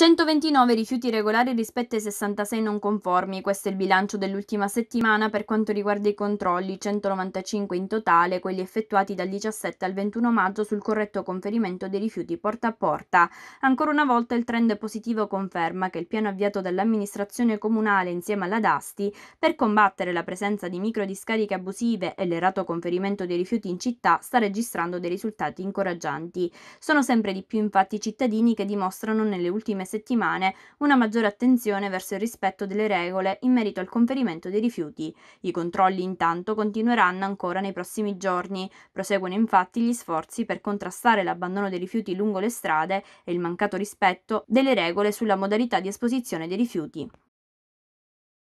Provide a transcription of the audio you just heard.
129 rifiuti regolari rispetto ai 66 non conformi, questo è il bilancio dell'ultima settimana per quanto riguarda i controlli, 195 in totale, quelli effettuati dal 17 al 21 maggio sul corretto conferimento dei rifiuti porta a porta. Ancora una volta il trend positivo conferma che il piano avviato dall'amministrazione comunale insieme alla Dasti per combattere la presenza di microdiscariche abusive e l'errato conferimento dei rifiuti in città sta registrando dei risultati incoraggianti. Sono sempre di più infatti i cittadini che dimostrano nelle ultime settimane settimane una maggiore attenzione verso il rispetto delle regole in merito al conferimento dei rifiuti. I controlli intanto continueranno ancora nei prossimi giorni. Proseguono infatti gli sforzi per contrastare l'abbandono dei rifiuti lungo le strade e il mancato rispetto delle regole sulla modalità di esposizione dei rifiuti.